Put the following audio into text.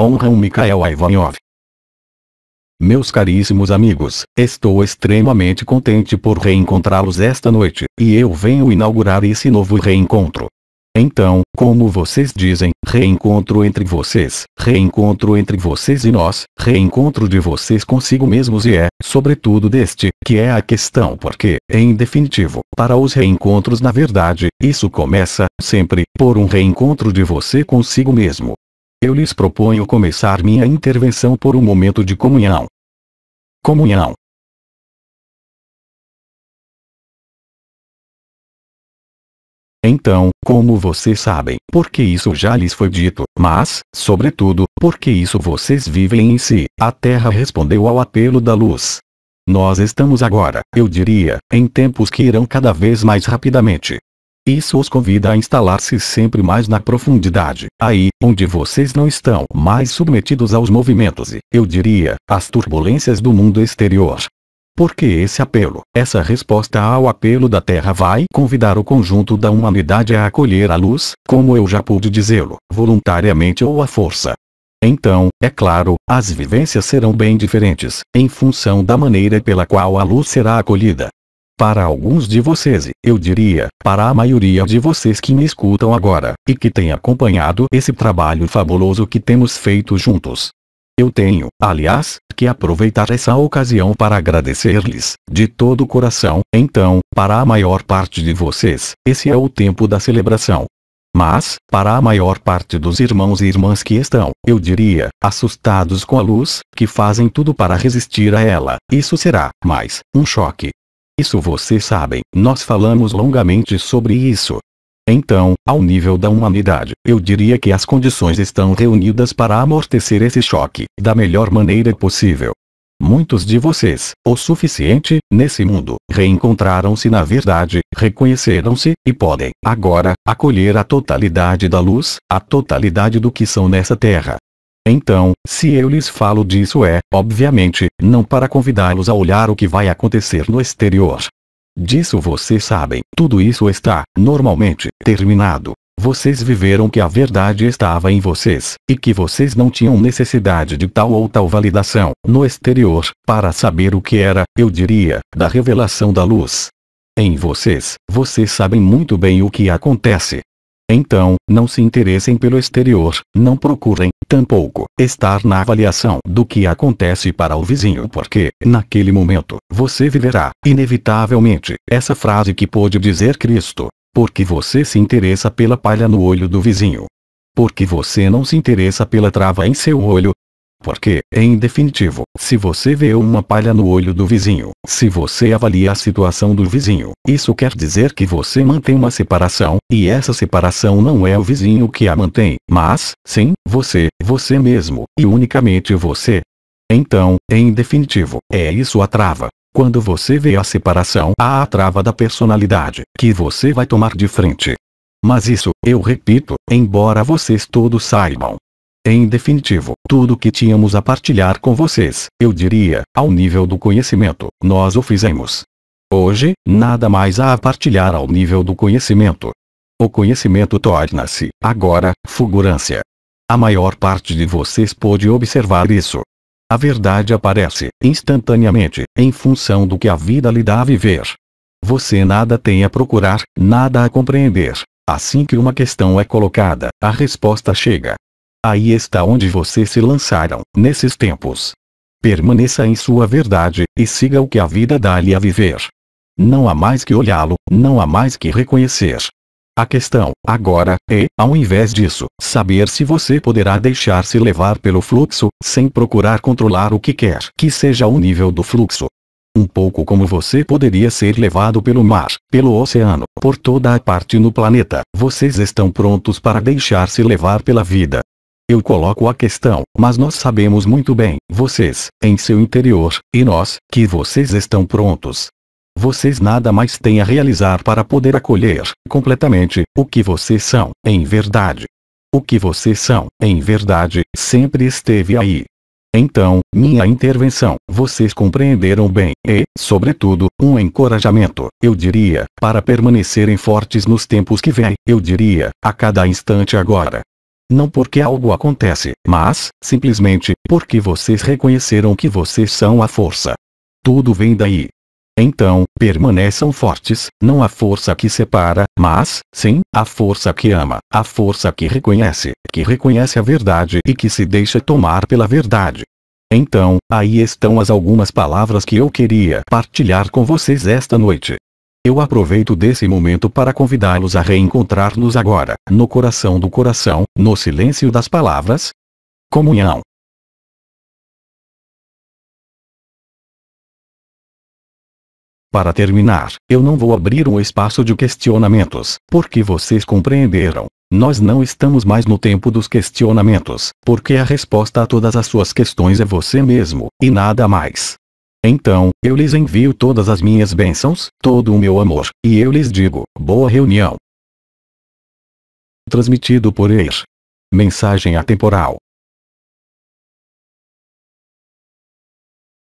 honram Mikhail Ivanov. Meus caríssimos amigos, estou extremamente contente por reencontrá-los esta noite, e eu venho inaugurar esse novo reencontro. Então, como vocês dizem, reencontro entre vocês, reencontro entre vocês e nós, reencontro de vocês consigo mesmos e é, sobretudo deste, que é a questão porque, em definitivo, para os reencontros na verdade, isso começa, sempre, por um reencontro de você consigo mesmo. Eu lhes proponho começar minha intervenção por um momento de comunhão. Comunhão. Então, como vocês sabem, porque isso já lhes foi dito, mas, sobretudo, porque isso vocês vivem em si, a Terra respondeu ao apelo da luz. Nós estamos agora, eu diria, em tempos que irão cada vez mais rapidamente. Isso os convida a instalar-se sempre mais na profundidade, aí, onde vocês não estão mais submetidos aos movimentos e, eu diria, às turbulências do mundo exterior. Porque esse apelo, essa resposta ao apelo da Terra vai convidar o conjunto da humanidade a acolher a luz, como eu já pude dizê-lo, voluntariamente ou à força. Então, é claro, as vivências serão bem diferentes, em função da maneira pela qual a luz será acolhida. Para alguns de vocês, eu diria, para a maioria de vocês que me escutam agora, e que têm acompanhado esse trabalho fabuloso que temos feito juntos. Eu tenho, aliás, que aproveitar essa ocasião para agradecer-lhes, de todo o coração, então, para a maior parte de vocês, esse é o tempo da celebração. Mas, para a maior parte dos irmãos e irmãs que estão, eu diria, assustados com a luz, que fazem tudo para resistir a ela, isso será, mais, um choque, isso vocês sabem, nós falamos longamente sobre isso. Então, ao nível da humanidade, eu diria que as condições estão reunidas para amortecer esse choque, da melhor maneira possível. Muitos de vocês, o suficiente, nesse mundo, reencontraram-se na verdade, reconheceram-se, e podem, agora, acolher a totalidade da luz, a totalidade do que são nessa terra. Então, se eu lhes falo disso é, obviamente, não para convidá-los a olhar o que vai acontecer no exterior. Disso vocês sabem, tudo isso está, normalmente, terminado. Vocês viveram que a verdade estava em vocês, e que vocês não tinham necessidade de tal ou tal validação, no exterior, para saber o que era, eu diria, da revelação da luz. Em vocês, vocês sabem muito bem o que acontece. Então, não se interessem pelo exterior, não procurem, tampouco estar na avaliação do que acontece para o vizinho porque, naquele momento, você viverá, inevitavelmente, essa frase que pôde dizer Cristo. Porque você se interessa pela palha no olho do vizinho. Porque você não se interessa pela trava em seu olho, porque, em definitivo, se você vê uma palha no olho do vizinho, se você avalia a situação do vizinho, isso quer dizer que você mantém uma separação, e essa separação não é o vizinho que a mantém, mas, sim, você. Você mesmo, e unicamente você. Então, em definitivo, é isso a trava. Quando você vê a separação, há a trava da personalidade, que você vai tomar de frente. Mas isso, eu repito, embora vocês todos saibam. Em definitivo, tudo que tínhamos a partilhar com vocês, eu diria, ao nível do conhecimento, nós o fizemos. Hoje, nada mais há a partilhar ao nível do conhecimento. O conhecimento torna-se, agora, fulgurância, a maior parte de vocês pôde observar isso. A verdade aparece instantaneamente, em função do que a vida lhe dá a viver. Você nada tem a procurar, nada a compreender. Assim que uma questão é colocada, a resposta chega. Aí está onde vocês se lançaram, nesses tempos. Permaneça em sua verdade, e siga o que a vida dá-lhe a viver. Não há mais que olhá-lo, não há mais que reconhecer, a questão, agora, é, ao invés disso, saber se você poderá deixar-se levar pelo fluxo, sem procurar controlar o que quer que seja o nível do fluxo. Um pouco como você poderia ser levado pelo mar, pelo oceano, por toda a parte no planeta. Vocês estão prontos para deixar-se levar pela vida. Eu coloco a questão, mas nós sabemos muito bem, vocês, em seu interior, e nós, que vocês estão prontos, vocês nada mais têm a realizar para poder acolher completamente o que vocês são, em verdade. O que vocês são, em verdade, sempre esteve aí. Então, minha intervenção, vocês compreenderam bem, e, sobretudo, um encorajamento, eu diria, para permanecerem fortes nos tempos que vêm, eu diria, a cada instante agora. Não porque algo acontece, mas, simplesmente, porque vocês reconheceram que vocês são a força. Tudo vem daí. Então, permaneçam fortes, não a força que separa, mas, sim, a força que ama, a força que reconhece, que reconhece a verdade e que se deixa tomar pela verdade. Então, aí estão as algumas palavras que eu queria partilhar com vocês esta noite. Eu aproveito desse momento para convidá-los a reencontrar-nos agora, no coração do coração, no silêncio das palavras. Comunhão. Para terminar, eu não vou abrir um espaço de questionamentos, porque vocês compreenderam. Nós não estamos mais no tempo dos questionamentos, porque a resposta a todas as suas questões é você mesmo, e nada mais. Então, eu lhes envio todas as minhas bênçãos, todo o meu amor, e eu lhes digo, boa reunião. Transmitido por EIR. Mensagem atemporal.